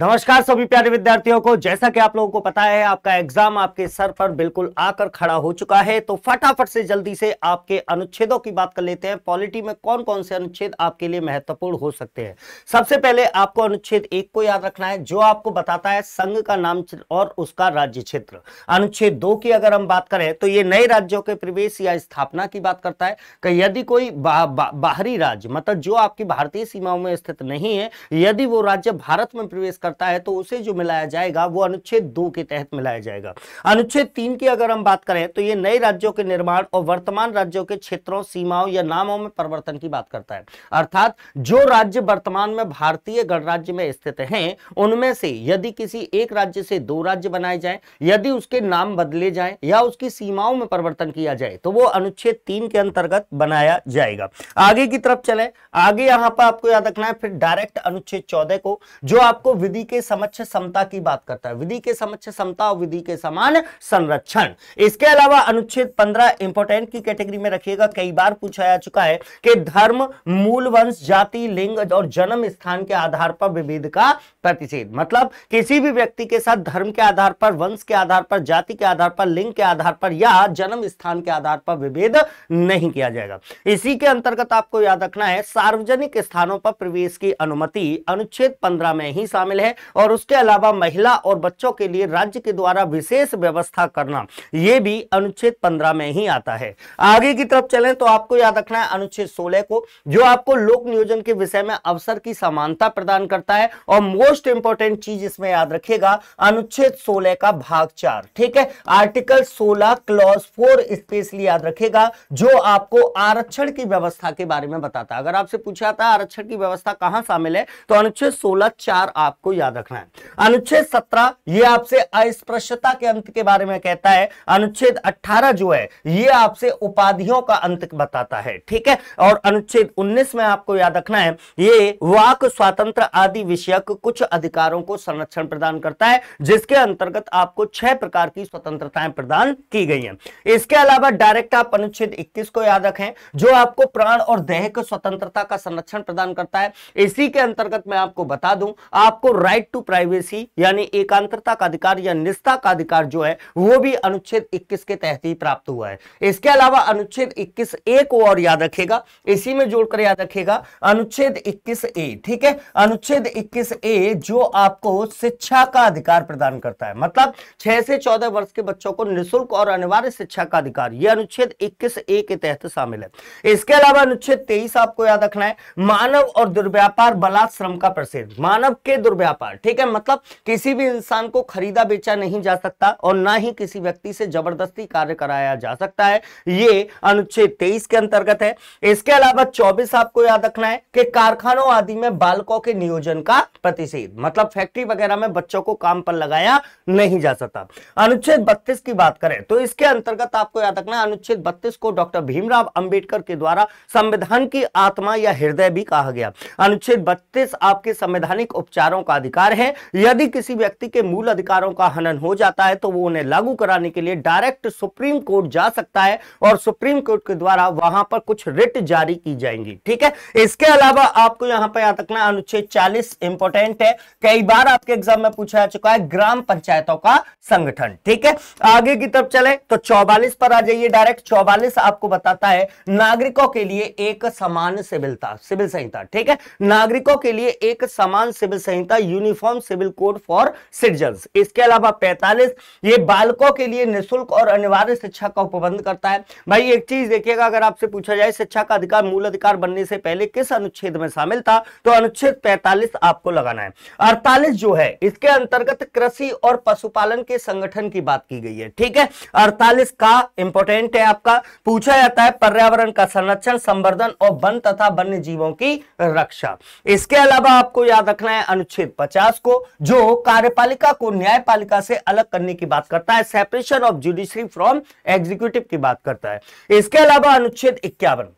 नमस्कार सभी प्यारे विद्यार्थियों को जैसा कि आप लोगों को पता है आपका एग्जाम आपके सर पर बिल्कुल आकर खड़ा हो चुका है तो फटाफट से जल्दी से आपके अनुच्छेदों की बात कर लेते हैं पॉलिटी में कौन कौन से अनुच्छेद आपके लिए महत्वपूर्ण हो सकते हैं सबसे पहले आपको अनुच्छेद एक को याद रखना है जो आपको बताता है संघ का नाम और उसका राज्य क्षेत्र अनुच्छेद दो की अगर हम बात करें तो ये नए राज्यों के प्रवेश या स्थापना की बात करता है कि यदि कोई बाहरी राज्य मतलब जो आपकी भारतीय सीमाओं में स्थित नहीं है यदि वो राज्य भारत में प्रवेश करता है तो उसे जो मिलाया जाएगा वो अनुच्छेद दो के तहत मिलाया जाएगा अनुच्छेद तीन की अगर हम बात करें तो ये नए राज्यों के निर्माण और वर्तमान राज्यों के क्षेत्रों सीमाओं या नामों में परिवर्तन की बात करता है अर्थात जो राज्य वर्तमान में भारतीय गणराज्य में स्थित है उनमें से यदि किसी एक राज्य से दो राज्य बनाए जाए यदि उसके नाम बदले जाए या उसकी सीमाओं में परिवर्तन किया जाए तो वो अनुच्छेद तीन के अंतर्गत बनाया जाएगा आगे की तरफ चले आगे यहां पर आपको याद रखना है फिर डायरेक्ट अनुच्छेद चौदह को जो आपको विधि विधि के समक्ष समता की बात करता है विधि के समक्ष समता और विधि के समान संरक्षण इसके अलावा अनुच्छेद पंद्रह इंपोर्टेंट की कैटेगरी में रखिएगा कई बार पूछा जा चुका है कि धर्म मूल वंश जाति लिंग और जन्म स्थान के आधार पर विभेद का प्रतिषेध मतलब किसी भी व्यक्ति के साथ धर्म के आधार पर वंश के आधार पर जाति के आधार पर लिंग के आधार पर या जन्म स्थान के आधार पर विभेद नहीं किया जाएगा इसी के अंतर्गत आपको याद रखना है सार्वजनिक स्थानों पर प्रवेश की अनुमति अनुच्छेद पंद्रह में ही शामिल है है और उसके अलावा महिला और बच्चों के लिए राज्य के द्वारा विशेष व्यवस्था करना यह भी अनुच्छेद पंद्रह में ही आता है आगे की तरफ चले तो आपको याद रखना है अनुच्छेद सोलह को जो आपको लोक नियोजन के विषय में अवसर की समानता प्रदान करता है और मोस्ट इंपॉर्टेंट चीज इसमें याद रखिएगा अनुच्छेद सोलह का भाग चार ठीक है आर्टिकल सोलह क्लॉज फोर स्पेशली याद रखेगा जो आपको आरक्षण की व्यवस्था के बारे में बताता है अगर आपसे पूछा था आरक्षण की व्यवस्था कहां शामिल है तो अनुच्छेद सोलह चार आपको याद रखना है अनुच्छेद सत्रह ये आपसे अस्पृश्यता के अंत के बारे में कहता है अनुच्छेद अट्ठारह जो है ये आपसे उपाधियों का अंत बताता है ठीक है और अनुच्छेद उन्नीस में आपको याद रखना है ये वाक स्वातंत्र आदि विषयक कुछ अधिकारों को संरक्षण प्रदान करता है जिसके अंतर्गत आपको छह प्रकार की स्वतंत्रताएं प्रदान की गई है इसके अलावा डायरेक्ट आप अनुच्छेद इक्कीस को याद रखें जो आपको प्राण और देह स्वतंत्रता का संरक्षण प्रदान करता है इसी के अंतर्गत मैं आपको बता दूं आपको राइट टू प्राइवेसी यानी एकांतरता का अधिकार या निष्ठा का अधिकार जो है वो भी अनुच्छेद 21 के तहत ही प्राप्त हुआ है इसके अलावा अनुच्छेद 21 ए को और याद रखेगा इसी में जोड़कर याद रखेगा अनुच्छेद 21 ए ठीक है अनुच्छेद 21 ए जो आपको शिक्षा का अधिकार प्रदान करता है मतलब छह से चौदह वर्ष के बच्चों को निःशुल्क और अनिवार्य शिक्षा का अधिकार यह अनुच्छेद इक्कीस ए के तहत शामिल है इसके अलावा अनुच्छेद तेईस आपको याद रखना है मानव और दुर्व्यापार बलात्म का प्रसिद्ध मानव के दुर्व्यापार व्यापार ठीक है मतलब किसी भी इंसान को खरीदा बेचा नहीं जा सकता और ना ही किसी व्यक्ति से जबरदस्ती कार्य कराया जा सकता है ये अनुच्छेद तेईस के अंतर्गत है इसके अलावा चौबीस आपको याद रखना है कि कारखानों आदि में बालकों के नियोजन का प्रतिषेध मतलब फैक्ट्री वगैरह में बच्चों को काम पर लगाया नहीं जा सकता अनुच्छेद बत्तीस की बात करें तो इसके अंतर्गत आपको याद रखना अनुच्छेद बत्तीस को डॉक्टर भीमराव अंबेडकर के द्वारा संविधान की आत्मा या हृदय भी कहा गया अनुच्छेद बत्तीस आपके संवैधानिक उपचारों का अधिकार है यदि किसी व्यक्ति के मूल अधिकारों का हनन हो जाता है तो वो उन्हें लागू कराने के लिए डायरेक्ट सुप्रीम कोर्ट जा सकता है और सुप्रीम कोर्ट के द्वारा वहां पर कुछ रिट जारी की जाएंगी ठीक है इसके अलावा आपको यहां पर याद रखना अनुच्छेद चालीस इंपोर्टेंट है कई बार आपके एग्जाम में पूछा जा चुका है ग्राम पंचायतों का संगठन ठीक है आगे की तरफ चले तो चौवालीस पर आ जाइए डायरेक्ट चौवालीस आपको बताता है नागरिकों के लिए एक समान सिविलता सिविल संहिता ठीक है नागरिकों के लिए एक समान सिविल संहिता uniform civil code for citizen इसके अलावा पैंतालीस ये बालकों के लिए निःशुल्क और अनिवार्य शिक्षा का उपबंध करता है भाई एक चीज देखिएगा अगर आपसे पूछा जाए शिक्षा का अधिकार मूल अधिकार बनने से पहले किस अनुच्छेद में शामिल था तो अनुच्छेद पैंतालीस आपको लगाना है अड़तालीस जो है इसके अंतर्गत कृषि और पशुपालन के संगठन की बात की गई है ठीक है अड़तालीस का इंपोर्टेंट है आपका पूछा जाता है पर्यावरण का संरक्षण संवर्धन और वन तथा वन्य जीवों की रक्षा इसके अलावा आपको याद रखना है अनुच्छेद 50 को जो कार्यपालिका को न्यायपालिका से अलग करने की बात करता है separation of judiciary from executive की बात करता है इसके अलावा अनुच्छेद इक्यावन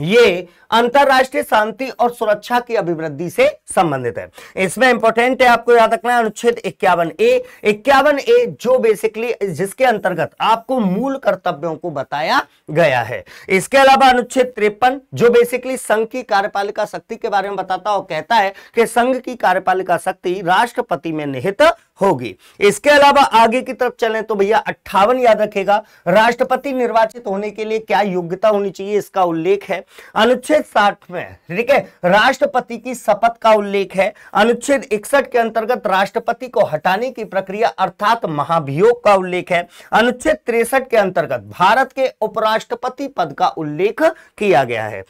ये अंतरराष्ट्रीय शांति और सुरक्षा की अभिवृद्धि से संबंधित है इसमें इंपॉर्टेंट है आपको याद रखना है अनुच्छेद इक्यावन ए इक्यावन ए जो बेसिकली जिसके अंतर्गत आपको मूल कर्तव्यों को बताया गया है इसके अलावा अनुच्छेद तिरपन जो बेसिकली संघ की कार्यपालिका शक्ति के बारे में बताता और कहता है कि संघ की कार्यपालिका शक्ति राष्ट्रपति में निहित होगी इसके अलावा आगे की तरफ चलें तो भैया अट्ठावन याद रखेगा राष्ट्रपति निर्वाचित होने के लिए क्या योग्यता होनी चाहिए इसका उल्लेख है अनुच्छेद साठ में ठीक है राष्ट्रपति की शपथ का उल्लेख है अनुच्छेद इकसठ के अंतर्गत राष्ट्रपति को हटाने की प्रक्रिया अर्थात महाभियोग का उल्लेख है अनुच्छेद तिरसठ के अंतर्गत भारत के उपराष्ट्रपति पद का उल्लेख किया गया है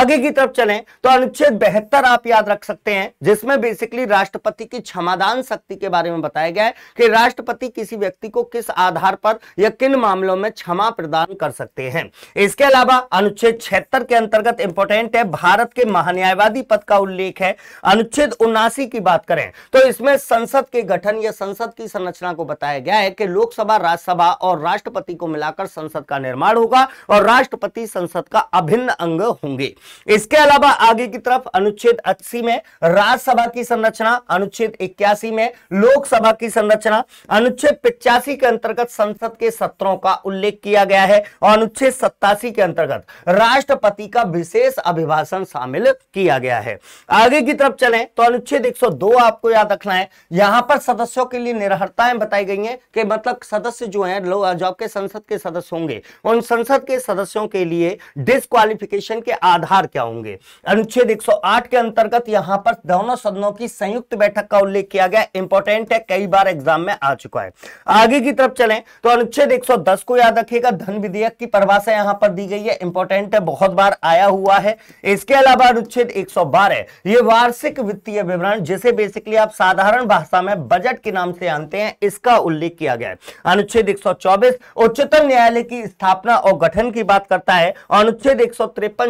आगे की तरफ चले तो अनुच्छेद बेहतर आप याद रख सकते हैं जिसमें बेसिकली राष्ट्रपति की क्षमादान शक्ति के बारे में बताया गया है कि राष्ट्रपति किसी व्यक्ति को किस आधार पर या किन मामलों में क्षमा प्रदान कर सकते हैं इसके अलावा अनुच्छेद छिहत्तर के अंतर्गत इंपोर्टेंट है भारत के महान्यायवादी पद का उल्लेख है अनुच्छेद उन्नासी की बात करें तो इसमें संसद के गठन या संसद की संरचना को बताया गया है कि लोकसभा राज्यसभा और राष्ट्रपति को मिलाकर संसद का निर्माण होगा और राष्ट्रपति संसद का अभिन्न अंग होंगे इसके अलावा आगे की तरफ अनुच्छेद अस्सी में राज्यसभा की संरचना अनुच्छेद इक्यासी में लोकसभा सभा की संरचना अनुच्छेद पिचासी के अंतर्गत संसद के सत्रों का उल्लेख किया गया है और अनुच्छेद सत्तासी के अंतर्गत राष्ट्रपति का विशेष अभिभाषण शामिल किया गया है आगे की तरफ चले तो अनुच्छेद एक आपको याद रखना है यहां पर सदस्यों के लिए निरहरताएं बताई गई है कि मतलब सदस्य जो है लोग जो संसद के सदस्य होंगे उन संसद के सदस्यों के लिए डिस्कालिफिकेशन के आधार क्या होंगे अनुच्छेद 108 के अंतर्गत यहां पर दोनों सदनों की संयुक्त बैठक का उल्लेख किया गया इंपॉर्टेंट है कई बार एग्जाम में आ चुका है आगे की तरफ चलें तो अनुच्छेद 110 को याद रखिएगा धन विधेयक की परिभाषा यहां पर दी गई है इंपॉर्टेंट है बहुत बार आया हुआ है इसके अलावा अनुच्छेद एक 112 ये वार्षिक वित्तीय विवरण जिसे बेसिकली आप साधारण भाषा में बजट के नाम से जानते हैं इसका उल्लेख किया गया है अनुच्छेद एक उच्चतम न्यायालय की स्थापना और गठन की बात करता है अनुच्छेद एक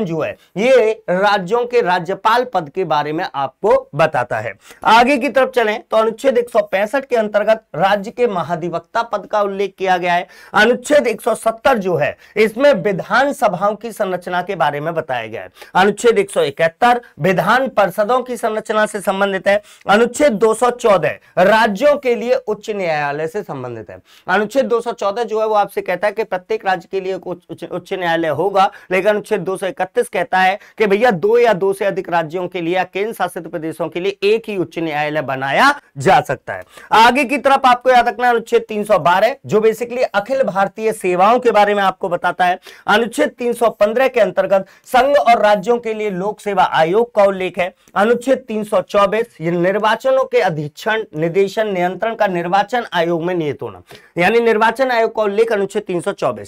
जो है ये राज्यों के राज्यपाल पद के बारे में आपको बताता है आगे की तरफ चलें तो अनुच्छेद एक पैंसठ के अंतर्गत राज्य के महाधिवक्ता पद का उल्लेख किया गया है अनुच्छेद 170 जो है इसमें विधानसभाओं की संरचना के बारे में बताया गया है अनुच्छेद 171 विधान परिषदों की संरचना से संबंधित है अनुच्छेद 214 राज्यों के लिए उच्च न्यायालय से संबंधित है अनुच्छेद दो जो है वो आपसे कहता है कि प्रत्येक राज्य के लिए उच्च न्यायालय होगा लेकिन अनुच्छेद दो कहता है कि भैया दो या दो से अधिक राज्यों के लिए या केंद्र शासित प्रदेशों के लिए एक ही उच्च न्यायालय बनाया जा सकता है आगे की तरफ आपको याद रखना अनुच्छेद 312 जो बेसिकली अखिल भारतीय सेवाओं के बारे में आपको बताता है अनुच्छेद 315 के अंतर्गत संघ और राज्यों के लिए लोक सेवा आयोग का उल्लेख है अनुच्छेद 324 ये निर्वाचनों के अधीक्षण निदेशन नियंत्रण का निर्वाचन आयोग में नियत होना यानी निर्वाचन आयोग का उल्लेख अनुच्छेद तीन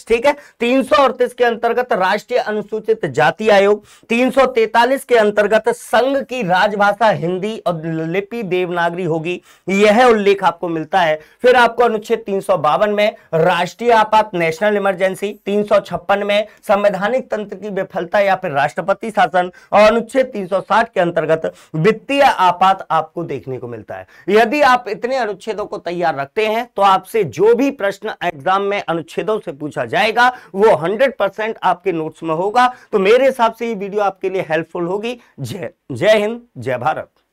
ठीक है तीन के अंतर्गत राष्ट्रीय अनुसूचित जाति आयोग तीन के अंतर्गत संघ की राजभाषा हिंदी और लिपि देवनागरी होगी यह उल्लेख आपको मिलता है फिर आपको अनुच्छेद तीन में राष्ट्रीय आपात नेशनल इमरजेंसी तीन में संवैधानिक तंत्र की विफलता या फिर राष्ट्रपति शासन और अनुच्छेद 360 के अंतर्गत वित्तीय आपात आपको देखने को मिलता है यदि आप इतने अनुच्छेदों को तैयार रखते हैं तो आपसे जो भी प्रश्न एग्जाम में अनुच्छेदों से पूछा जाएगा वो हंड्रेड आपके नोट्स में होगा तो मेरे हिसाब से ये वीडियो आपके लिए हेल्पफुल होगी जय जय हिंद जय भारत